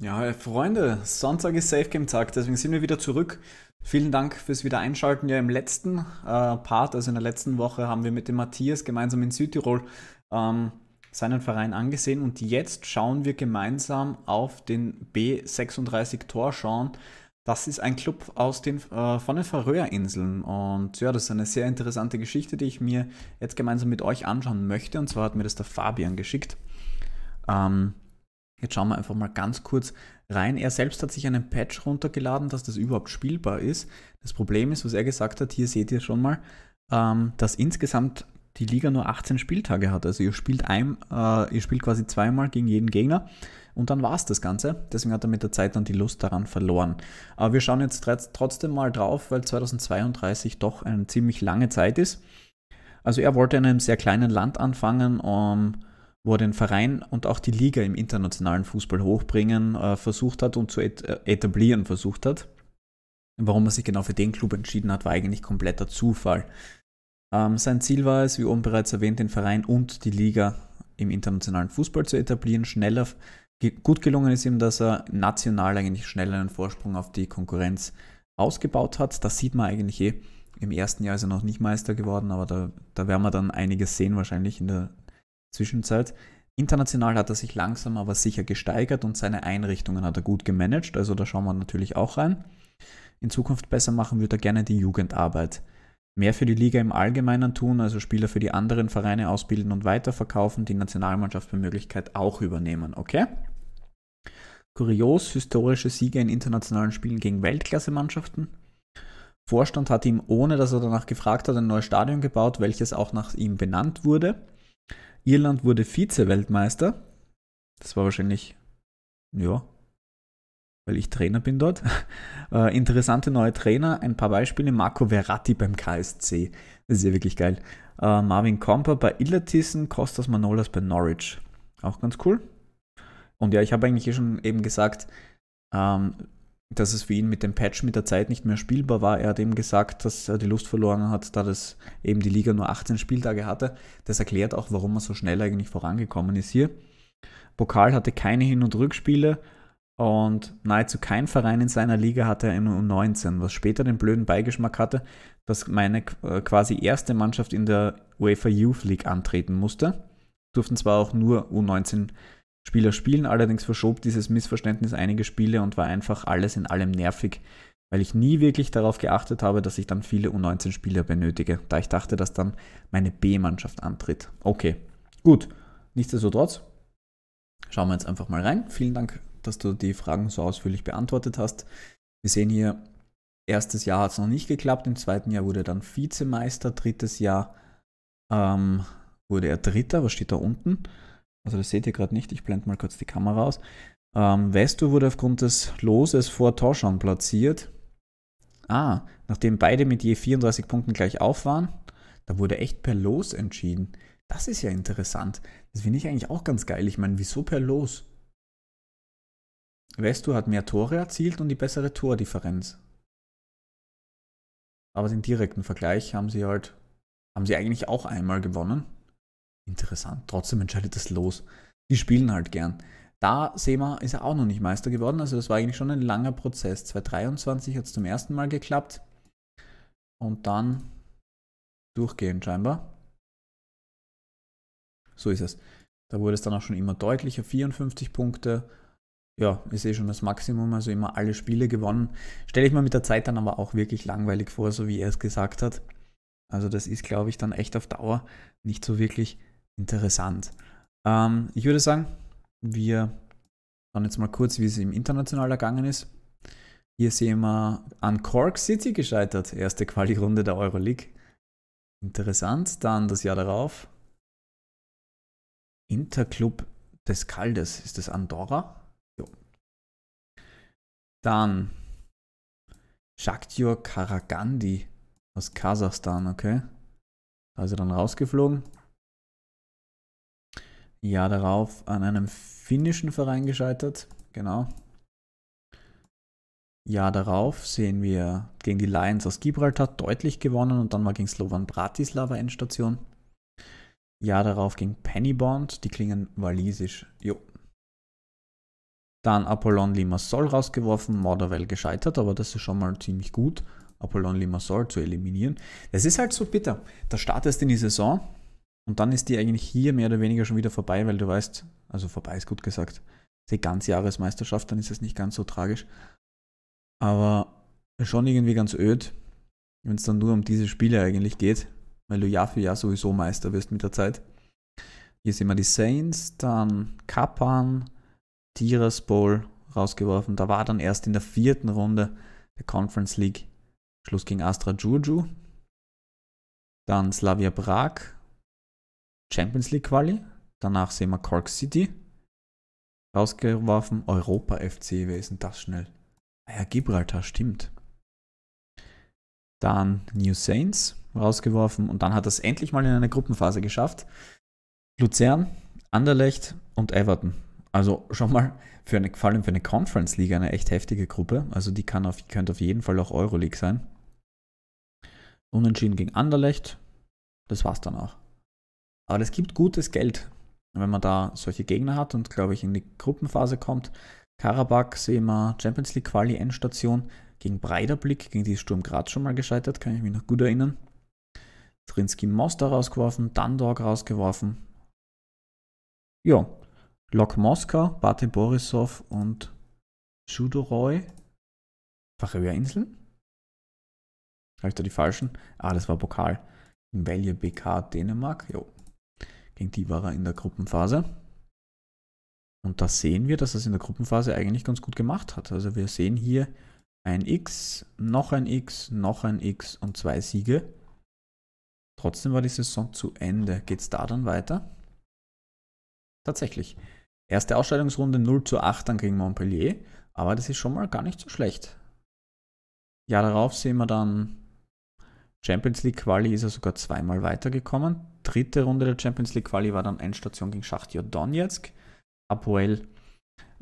Ja, Freunde, Sonntag ist Safe Game Tag, deswegen sind wir wieder zurück. Vielen Dank fürs Wiedereinschalten. Ja, im letzten äh, Part, also in der letzten Woche, haben wir mit dem Matthias gemeinsam in Südtirol ähm, seinen Verein angesehen und jetzt schauen wir gemeinsam auf den B36 Torschauen. Das ist ein Club aus den, äh, von den Färöerinseln und ja, das ist eine sehr interessante Geschichte, die ich mir jetzt gemeinsam mit euch anschauen möchte und zwar hat mir das der Fabian geschickt. Ähm, Jetzt schauen wir einfach mal ganz kurz rein. Er selbst hat sich einen Patch runtergeladen, dass das überhaupt spielbar ist. Das Problem ist, was er gesagt hat, hier seht ihr schon mal, ähm, dass insgesamt die Liga nur 18 Spieltage hat. Also ihr spielt, ein, äh, ihr spielt quasi zweimal gegen jeden Gegner und dann war es das Ganze. Deswegen hat er mit der Zeit dann die Lust daran verloren. Aber wir schauen jetzt trotzdem mal drauf, weil 2032 doch eine ziemlich lange Zeit ist. Also er wollte in einem sehr kleinen Land anfangen, um wo er den Verein und auch die Liga im internationalen Fußball hochbringen äh, versucht hat und zu äh, etablieren versucht hat. Warum er sich genau für den Club entschieden hat, war eigentlich kompletter Zufall. Ähm, sein Ziel war es, wie oben bereits erwähnt, den Verein und die Liga im internationalen Fußball zu etablieren. Schneller, gut gelungen ist ihm, dass er national eigentlich schnell einen Vorsprung auf die Konkurrenz ausgebaut hat. Das sieht man eigentlich eh. Im ersten Jahr ist er noch nicht Meister geworden, aber da, da werden wir dann einiges sehen, wahrscheinlich in der Zwischenzeit. International hat er sich langsam aber sicher gesteigert und seine Einrichtungen hat er gut gemanagt, also da schauen wir natürlich auch rein. In Zukunft besser machen würde er gerne die Jugendarbeit. Mehr für die Liga im Allgemeinen tun, also Spieler für die anderen Vereine ausbilden und weiterverkaufen, die Nationalmannschaft bei Möglichkeit auch übernehmen, okay? Kurios, historische Siege in internationalen Spielen gegen Weltklasse-Mannschaften. Vorstand hat ihm, ohne dass er danach gefragt hat, ein neues Stadion gebaut, welches auch nach ihm benannt wurde. Irland wurde Vize-Weltmeister. Das war wahrscheinlich, ja, weil ich Trainer bin dort. Äh, interessante neue Trainer, ein paar Beispiele. Marco Verratti beim KSC. Das ist ja wirklich geil. Äh, Marvin Komper bei Illertissen, Kostas Manolas bei Norwich. Auch ganz cool. Und ja, ich habe eigentlich eh schon eben gesagt, ähm, dass es für ihn mit dem Patch mit der Zeit nicht mehr spielbar war. Er hat eben gesagt, dass er die Lust verloren hat, da das eben die Liga nur 18 Spieltage hatte. Das erklärt auch, warum er so schnell eigentlich vorangekommen ist hier. Pokal hatte keine Hin- und Rückspiele und nahezu kein Verein in seiner Liga hatte eine U19, was später den blöden Beigeschmack hatte, dass meine äh, quasi erste Mannschaft in der UEFA Youth League antreten musste. Durften zwar auch nur U19 Spieler spielen. Allerdings verschob dieses Missverständnis einige Spiele und war einfach alles in allem nervig, weil ich nie wirklich darauf geachtet habe, dass ich dann viele U19-Spieler benötige, da ich dachte, dass dann meine B-Mannschaft antritt. Okay, gut. Nichtsdestotrotz, schauen wir jetzt einfach mal rein. Vielen Dank, dass du die Fragen so ausführlich beantwortet hast. Wir sehen hier, erstes Jahr hat es noch nicht geklappt, im zweiten Jahr wurde er dann Vizemeister, drittes Jahr ähm, wurde er Dritter, was steht da unten? also das seht ihr gerade nicht, ich blende mal kurz die Kamera aus. Ähm, Westo wurde aufgrund des Loses vor Torschon platziert. Ah, nachdem beide mit je 34 Punkten gleich auf waren, da wurde echt per Los entschieden. Das ist ja interessant. Das finde ich eigentlich auch ganz geil. Ich meine, wieso per Los? Westo hat mehr Tore erzielt und die bessere Tordifferenz. Aber den direkten Vergleich haben sie halt, haben sie eigentlich auch einmal gewonnen interessant. Trotzdem entscheidet das Los. Die spielen halt gern. Da Sema ist er auch noch nicht Meister geworden, also das war eigentlich schon ein langer Prozess. 2023 hat es zum ersten Mal geklappt und dann durchgehend scheinbar. So ist es. Da wurde es dann auch schon immer deutlicher, 54 Punkte. Ja, ich eh sehe schon das Maximum, also immer alle Spiele gewonnen. Stelle ich mir mit der Zeit dann aber auch wirklich langweilig vor, so wie er es gesagt hat. Also das ist, glaube ich, dann echt auf Dauer nicht so wirklich Interessant. Ähm, ich würde sagen, wir schauen jetzt mal kurz, wie es im international ergangen ist. Hier sehen wir an Cork City gescheitert. Erste Quali-Runde der Euroleague. Interessant. Dann das Jahr darauf. Interclub des Caldes. Ist das Andorra? Jo. Dann Shakhtyor Karagandi aus Kasachstan. Okay. Da ist er dann rausgeflogen. Jahr darauf an einem finnischen Verein gescheitert. Genau. Jahr darauf sehen wir gegen die Lions aus Gibraltar deutlich gewonnen und dann war gegen Slovan Bratislava Endstation. Jahr darauf gegen Pennybond, die klingen walisisch. Jo. Dann Apollon Limassol rausgeworfen, Mordorwell gescheitert, aber das ist schon mal ziemlich gut, Apollon Limassol zu eliminieren. Das ist halt so bitter. Da startest in die Saison und dann ist die eigentlich hier mehr oder weniger schon wieder vorbei, weil du weißt, also vorbei ist gut gesagt, die ganze Jahresmeisterschaft, dann ist es nicht ganz so tragisch. Aber schon irgendwie ganz öd, wenn es dann nur um diese Spiele eigentlich geht, weil du Jahr für Jahr sowieso Meister wirst mit der Zeit. Hier sehen wir die Saints, dann Kapan, Tiraspol rausgeworfen. Da war dann erst in der vierten Runde der Conference League Schluss gegen Astra Juju. Dann Slavia Prag Champions League Quali. Danach sehen wir Cork City. Rausgeworfen. Europa FC, wer ist denn das schnell? Ah ja, Gibraltar, stimmt. Dann New Saints rausgeworfen und dann hat das endlich mal in einer Gruppenphase geschafft. Luzern, Anderlecht und Everton. Also schon mal für eine, vor allem für eine Conference League eine echt heftige Gruppe. Also die kann auf, könnte auf jeden Fall auch Euroleague sein. Unentschieden gegen Anderlecht. Das war's dann auch. Aber das gibt gutes Geld, wenn man da solche Gegner hat und, glaube ich, in die Gruppenphase kommt. Karabakh sehen wir Champions League Quali Endstation gegen Breiderblick, gegen die Sturm Graz schon mal gescheitert, kann ich mich noch gut erinnern. Trinski Mostar rausgeworfen, Dundalk rausgeworfen. Ja, Lok Moskau, Bate Borisov und Judoroy. Inseln? Habe ich da die falschen? Ah, das war Pokal. In Value BK Dänemark. Jo, gegen die war er in der Gruppenphase. Und da sehen wir, dass er es in der Gruppenphase eigentlich ganz gut gemacht hat. Also wir sehen hier ein X, noch ein X, noch ein X und zwei Siege. Trotzdem war die Saison zu Ende. Geht es da dann weiter? Tatsächlich. Erste Ausscheidungsrunde 0 zu 8 dann gegen Montpellier, aber das ist schon mal gar nicht so schlecht. Ja, darauf sehen wir dann Champions League Quali ist er sogar zweimal weitergekommen dritte Runde der Champions League Quali war dann Endstation gegen Schachtja Donetsk. Apoel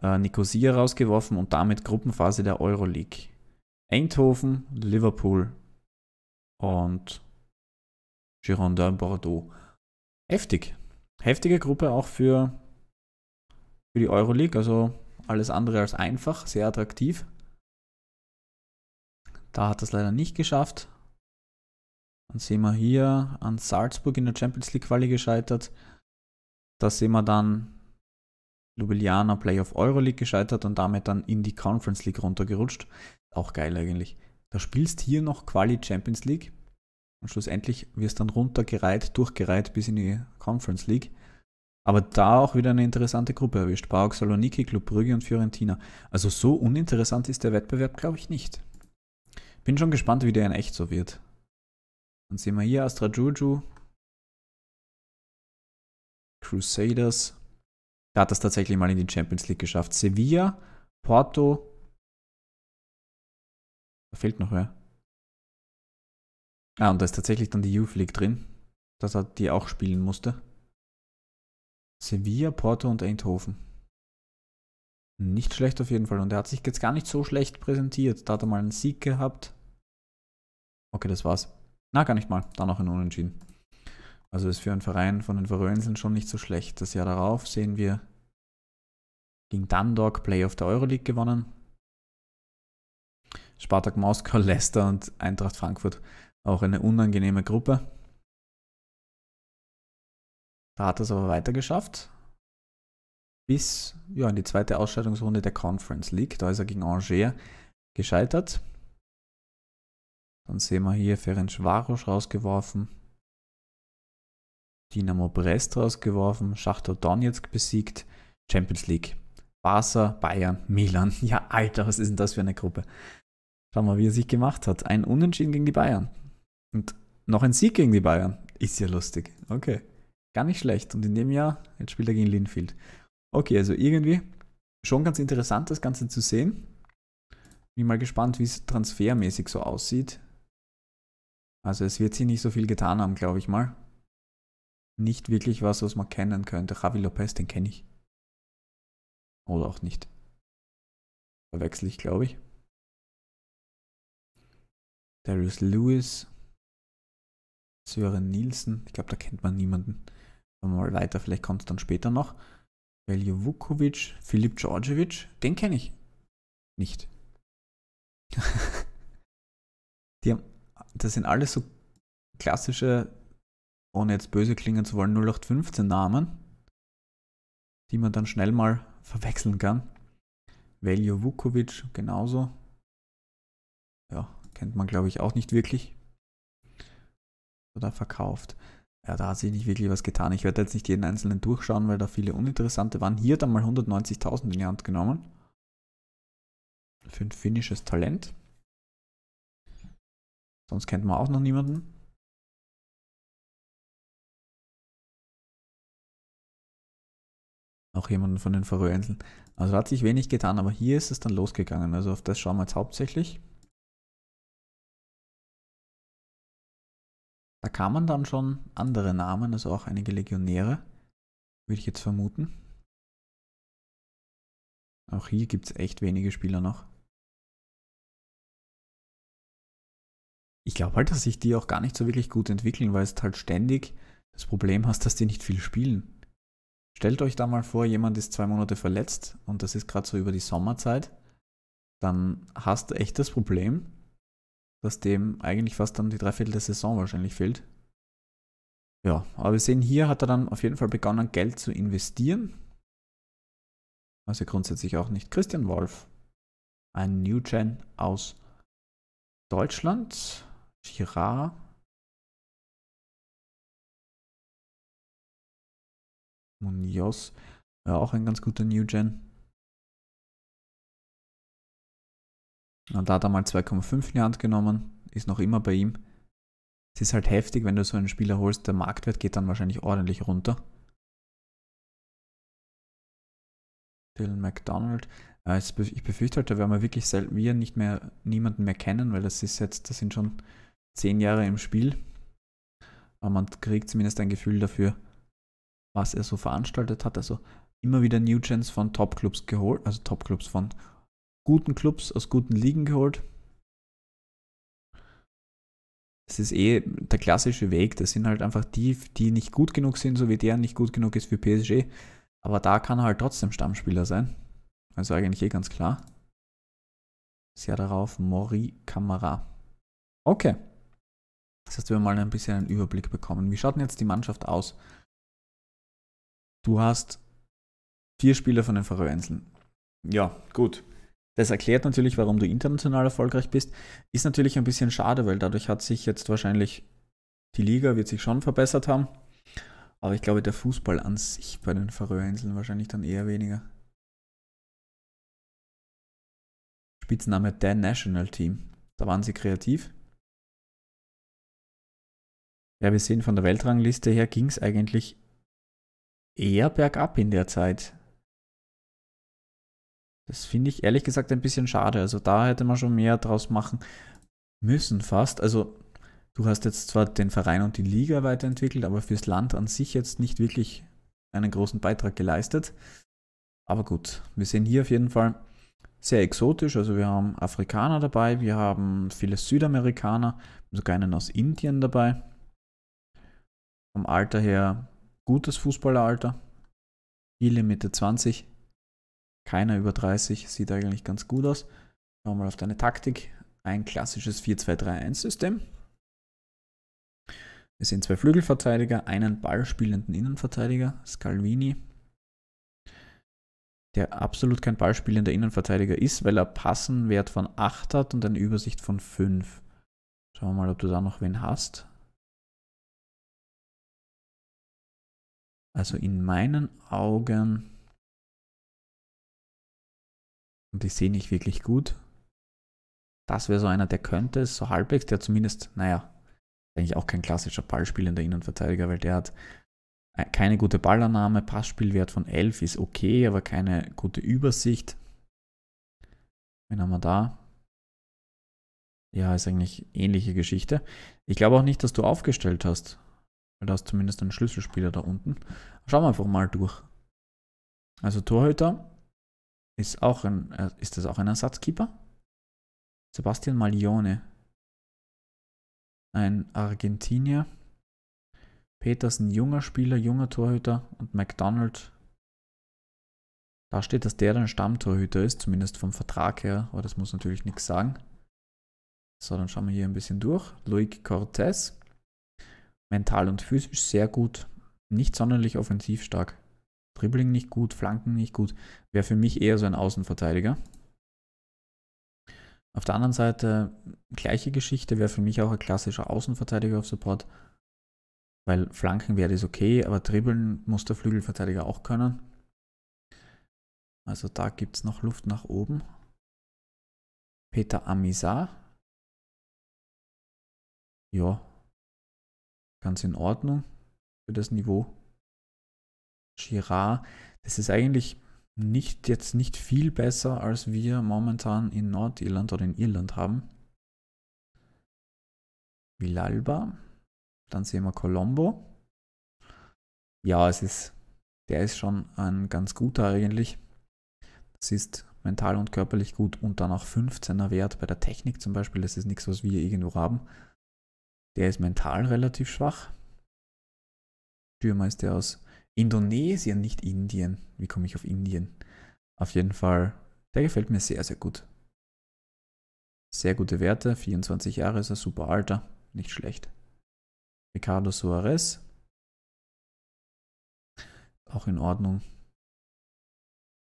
äh, Nicosia rausgeworfen und damit Gruppenphase der Euroleague. Eindhoven, Liverpool und Girondin Bordeaux. Heftig. Heftige Gruppe auch für, für die Euroleague, also alles andere als einfach, sehr attraktiv. Da hat es leider nicht geschafft. Dann sehen wir hier an Salzburg in der Champions League Quali gescheitert. Da sehen wir dann Ljubljana Playoff Euroleague gescheitert und damit dann in die Conference League runtergerutscht. Auch geil eigentlich. Da spielst hier noch Quali Champions League und schlussendlich wirst dann runtergereiht, durchgereiht bis in die Conference League. Aber da auch wieder eine interessante Gruppe erwischt. Paok Saloniki, Club Brügge und Fiorentina. Also so uninteressant ist der Wettbewerb, glaube ich, nicht. Bin schon gespannt, wie der in echt so wird. Dann sehen wir hier Astra Juju. Crusaders. Da hat das tatsächlich mal in die Champions League geschafft. Sevilla, Porto. Da fehlt noch wer. Ah, und da ist tatsächlich dann die Youth League drin, dass er die auch spielen musste. Sevilla, Porto und Eindhoven. Nicht schlecht auf jeden Fall. Und er hat sich jetzt gar nicht so schlecht präsentiert. Da hat er mal einen Sieg gehabt. Okay, das war's. Na, gar nicht mal. Dann auch ein Unentschieden. Also ist für einen Verein von den Verröhnseln schon nicht so schlecht. Das Jahr darauf sehen wir gegen Dundalk Playoff der Euroleague gewonnen. Spartak Moskau, Leicester und Eintracht Frankfurt. Auch eine unangenehme Gruppe. Da hat er es aber weitergeschafft. Bis ja, in die zweite Ausscheidungsrunde der Conference League. Da ist er gegen Angers gescheitert. Dann sehen wir hier Ferenc Varos rausgeworfen, Dinamo Brest rausgeworfen, Schachtor Donetsk besiegt, Champions League. Barca, Bayern, Milan. Ja, Alter, was ist denn das für eine Gruppe? Schauen wir mal, wie er sich gemacht hat. Ein Unentschieden gegen die Bayern. Und noch ein Sieg gegen die Bayern. Ist ja lustig. Okay. Gar nicht schlecht. Und in dem Jahr, jetzt spielt er gegen Linfield. Okay, also irgendwie schon ganz interessant, das Ganze zu sehen. Bin mal gespannt, wie es transfermäßig so aussieht. Also es wird sich nicht so viel getan haben, glaube ich mal. Nicht wirklich was, was man kennen könnte. Javi Lopez, den kenne ich. Oder auch nicht. Verwechsel ich, glaube ich. Darius Lewis. Sören Nielsen. Ich glaube, da kennt man niemanden. Schauen wir mal weiter, vielleicht kommt es dann später noch. Veljo Vukovic, Filip Georgievich, den kenne ich nicht. Die haben das sind alles so klassische, ohne jetzt böse klingen zu wollen, 0815 Namen, die man dann schnell mal verwechseln kann. Veljo Vukovic genauso. Ja, kennt man glaube ich auch nicht wirklich. Oder verkauft. Ja, da hat sich nicht wirklich was getan. Ich werde jetzt nicht jeden einzelnen durchschauen, weil da viele uninteressante waren. Hier dann mal 190.000 in die Hand genommen. Für ein finnisches Talent. Sonst kennt man auch noch niemanden. Auch jemanden von den Färöerinseln. Also hat sich wenig getan, aber hier ist es dann losgegangen. Also auf das schauen wir jetzt hauptsächlich. Da kamen dann schon andere Namen, also auch einige Legionäre, würde ich jetzt vermuten. Auch hier gibt es echt wenige Spieler noch. Ich glaube halt, dass sich die auch gar nicht so wirklich gut entwickeln, weil es halt ständig das Problem hast, dass die nicht viel spielen. Stellt euch da mal vor, jemand ist zwei Monate verletzt und das ist gerade so über die Sommerzeit, dann hast du echt das Problem, dass dem eigentlich fast dann die Dreiviertel der Saison wahrscheinlich fehlt. Ja, aber wir sehen hier, hat er dann auf jeden Fall begonnen, Geld zu investieren. Was also ja grundsätzlich auch nicht. Christian Wolf, ein New Gen aus Deutschland girard Munoz, ja, auch ein ganz guter New Gen. Und da hat er mal 2,5 in die Hand genommen, ist noch immer bei ihm. Es ist halt heftig, wenn du so einen Spieler holst, der Marktwert geht dann wahrscheinlich ordentlich runter. Dylan McDonald. Ich befürchte halt, da werden wir wirklich selten wir nicht mehr niemanden mehr kennen, weil das ist jetzt, das sind schon zehn Jahre im Spiel. Aber man kriegt zumindest ein Gefühl dafür, was er so veranstaltet hat. Also immer wieder New Gens von Top-Clubs geholt, also Top-Clubs von guten Clubs aus guten Ligen geholt. Es ist eh der klassische Weg. Das sind halt einfach die, die nicht gut genug sind, so wie der nicht gut genug ist für PSG. Aber da kann er halt trotzdem Stammspieler sein. Also eigentlich eh ganz klar. Das Jahr darauf Mori Kamara. Okay. Das heißt, wir haben mal ein bisschen einen Überblick bekommen. Wie schaut denn jetzt die Mannschaft aus? Du hast vier Spieler von den Färöerinseln. Ja, gut. Das erklärt natürlich, warum du international erfolgreich bist. Ist natürlich ein bisschen schade, weil dadurch hat sich jetzt wahrscheinlich die Liga wird sich schon verbessert haben. Aber ich glaube, der Fußball an sich bei den Färöerinseln wahrscheinlich dann eher weniger. Spitzname der National Team. Da waren sie kreativ. Ja, wir sehen, von der Weltrangliste her ging es eigentlich eher bergab in der Zeit. Das finde ich ehrlich gesagt ein bisschen schade. Also da hätte man schon mehr draus machen müssen fast. Also du hast jetzt zwar den Verein und die Liga weiterentwickelt, aber fürs Land an sich jetzt nicht wirklich einen großen Beitrag geleistet. Aber gut, wir sehen hier auf jeden Fall sehr exotisch. Also wir haben Afrikaner dabei, wir haben viele Südamerikaner, sogar einen aus Indien dabei vom Alter her gutes Fußballeralter. Viele Mitte 20, keiner über 30, sieht eigentlich ganz gut aus. Schauen wir mal auf deine Taktik. Ein klassisches 4-2-3-1-System. Wir sehen zwei Flügelverteidiger, einen ballspielenden Innenverteidiger, Scalvini, der absolut kein ballspielender Innenverteidiger ist, weil er Passenwert von 8 hat und eine Übersicht von 5. Schauen wir mal, ob du da noch wen hast. Also in meinen Augen, und ich sehe nicht wirklich gut, das wäre so einer, der könnte es, so halbwegs, der zumindest, naja, eigentlich auch kein klassischer Ballspielender Innenverteidiger, weil der hat keine gute Ballannahme, Passspielwert von 11 ist okay, aber keine gute Übersicht. Wen haben wir da? Ja, ist eigentlich ähnliche Geschichte. Ich glaube auch nicht, dass du aufgestellt hast. Weil da ist zumindest ein Schlüsselspieler da unten. Schauen wir einfach mal durch. Also Torhüter ist auch ein, äh, ist das auch ein Ersatzkeeper? Sebastian Maglione. Ein Argentinier. Petersen, junger Spieler, junger Torhüter und McDonald. Da steht, dass der dann Stammtorhüter ist, zumindest vom Vertrag her, aber das muss natürlich nichts sagen. So, dann schauen wir hier ein bisschen durch. Luis Cortez, mental und physisch sehr gut, nicht sonderlich offensiv stark. Dribbling nicht gut, Flanken nicht gut. Wäre für mich eher so ein Außenverteidiger. Auf der anderen Seite, gleiche Geschichte, wäre für mich auch ein klassischer Außenverteidiger auf Support, weil Flanken wäre das okay, aber Dribbeln muss der Flügelverteidiger auch können. Also da gibt es noch Luft nach oben. Peter Amisa. Ja, Ganz in Ordnung für das Niveau. Girard, das ist eigentlich nicht, jetzt nicht viel besser, als wir momentan in Nordirland oder in Irland haben. Villalba, dann sehen wir Colombo. Ja, es ist, der ist schon ein ganz guter eigentlich. Das ist mental und körperlich gut und dann auch 15er Wert bei der Technik zum Beispiel. Das ist nichts, was wir irgendwo haben. Der ist mental relativ schwach. Stürmer ist der aus Indonesien, nicht Indien. Wie komme ich auf Indien? Auf jeden Fall, der gefällt mir sehr, sehr gut. Sehr gute Werte, 24 Jahre ist er, super Alter, nicht schlecht. Ricardo Suarez, auch in Ordnung.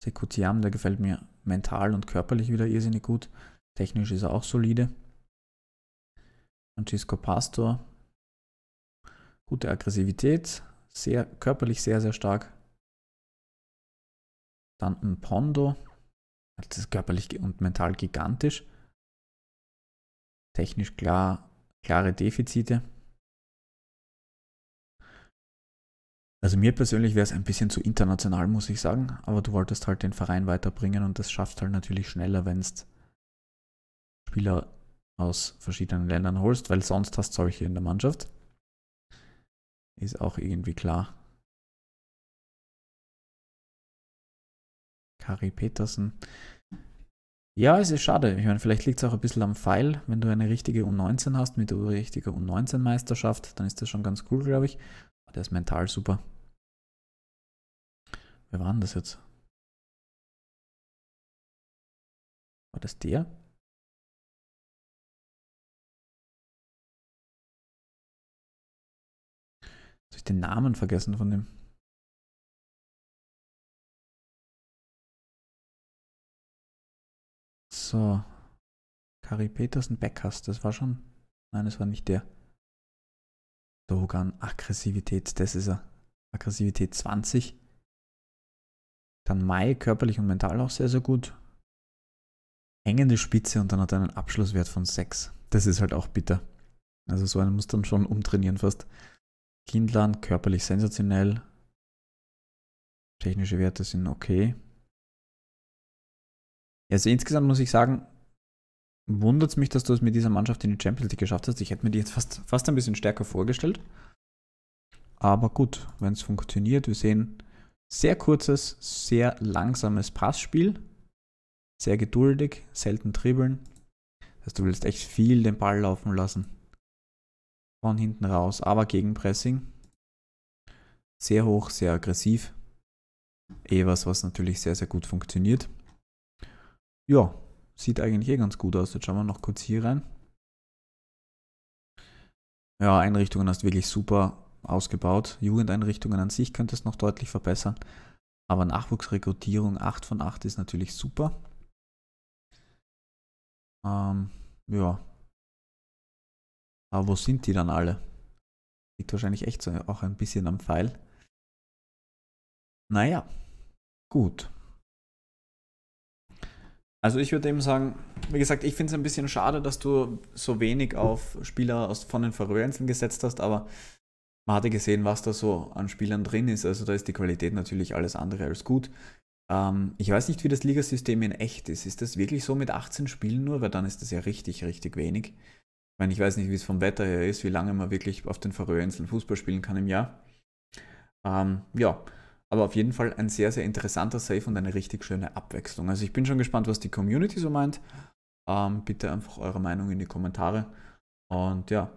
Sekutiam, der gefällt mir mental und körperlich wieder irrsinnig gut. Technisch ist er auch solide. Francisco Pastor. Gute Aggressivität, sehr körperlich sehr, sehr stark. Dann ein Pondo. Das ist körperlich und mental gigantisch. Technisch klar, klare Defizite. Also mir persönlich wäre es ein bisschen zu international, muss ich sagen, aber du wolltest halt den Verein weiterbringen und das schaffst halt natürlich schneller, wenn es Spieler aus verschiedenen Ländern holst, weil sonst hast du solche in der Mannschaft. Ist auch irgendwie klar. Kari Petersen. Ja, es ist schade. Ich meine, vielleicht liegt es auch ein bisschen am Pfeil. Wenn du eine richtige U19 hast mit der richtigen U19-Meisterschaft, dann ist das schon ganz cool, glaube ich. Aber der ist mental super. Wer war denn das jetzt? War das der? ich den Namen vergessen von dem. So. Kari Petersen Beckers, das war schon. Nein, das war nicht der. Dogan, Aggressivität, das ist er. Aggressivität 20. Dann Mai, körperlich und mental auch sehr, sehr gut. Hängende Spitze und dann hat er einen Abschlusswert von 6. Das ist halt auch bitter. Also so einen muss dann schon umtrainieren fast. Kindlern körperlich sensationell. Technische Werte sind okay. Also insgesamt muss ich sagen, wundert es mich, dass du es mit dieser Mannschaft in die Champions League geschafft hast. Ich hätte mir die jetzt fast, fast ein bisschen stärker vorgestellt. Aber gut, wenn es funktioniert, wir sehen sehr kurzes, sehr langsames Passspiel, sehr geduldig, selten dribbeln. Das heißt, du willst echt viel den Ball laufen lassen von hinten raus, aber Gegenpressing. Sehr hoch, sehr aggressiv. Eh was, was natürlich sehr, sehr gut funktioniert. Ja, sieht eigentlich eh ganz gut aus. Jetzt schauen wir noch kurz hier rein. Ja, Einrichtungen hast wirklich super ausgebaut. Jugendeinrichtungen an sich könnte es noch deutlich verbessern. Aber Nachwuchsrekrutierung 8 von 8 ist natürlich super. Ähm, ja, aber wo sind die dann alle? Liegt wahrscheinlich echt so auch ein bisschen am Pfeil. Naja, gut. Also ich würde eben sagen, wie gesagt, ich finde es ein bisschen schade, dass du so wenig auf Spieler aus, von den Färöerinseln gesetzt hast, aber man hatte gesehen, was da so an Spielern drin ist. Also da ist die Qualität natürlich alles andere als gut. Ähm, ich weiß nicht, wie das Ligasystem in echt ist. Ist das wirklich so mit 18 Spielen nur? Weil dann ist das ja richtig, richtig wenig meine, ich weiß nicht, wie es vom Wetter her ist, wie lange man wirklich auf den Färöerinseln Fußball spielen kann im Jahr. Ähm, ja, aber auf jeden Fall ein sehr, sehr interessanter Save und eine richtig schöne Abwechslung. Also ich bin schon gespannt, was die Community so meint. Ähm, bitte einfach eure Meinung in die Kommentare. Und ja,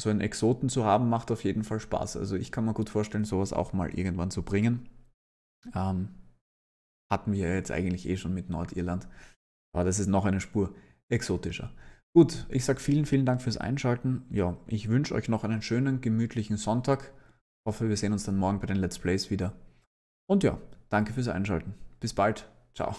so einen Exoten zu haben, macht auf jeden Fall Spaß. Also ich kann mir gut vorstellen, sowas auch mal irgendwann zu bringen. Ähm, hatten wir jetzt eigentlich eh schon mit Nordirland. Aber das ist noch eine Spur exotischer. Gut, ich sage vielen, vielen Dank fürs Einschalten. Ja, ich wünsche euch noch einen schönen, gemütlichen Sonntag. Hoffe, wir sehen uns dann morgen bei den Let's Plays wieder. Und ja, danke fürs Einschalten. Bis bald. Ciao.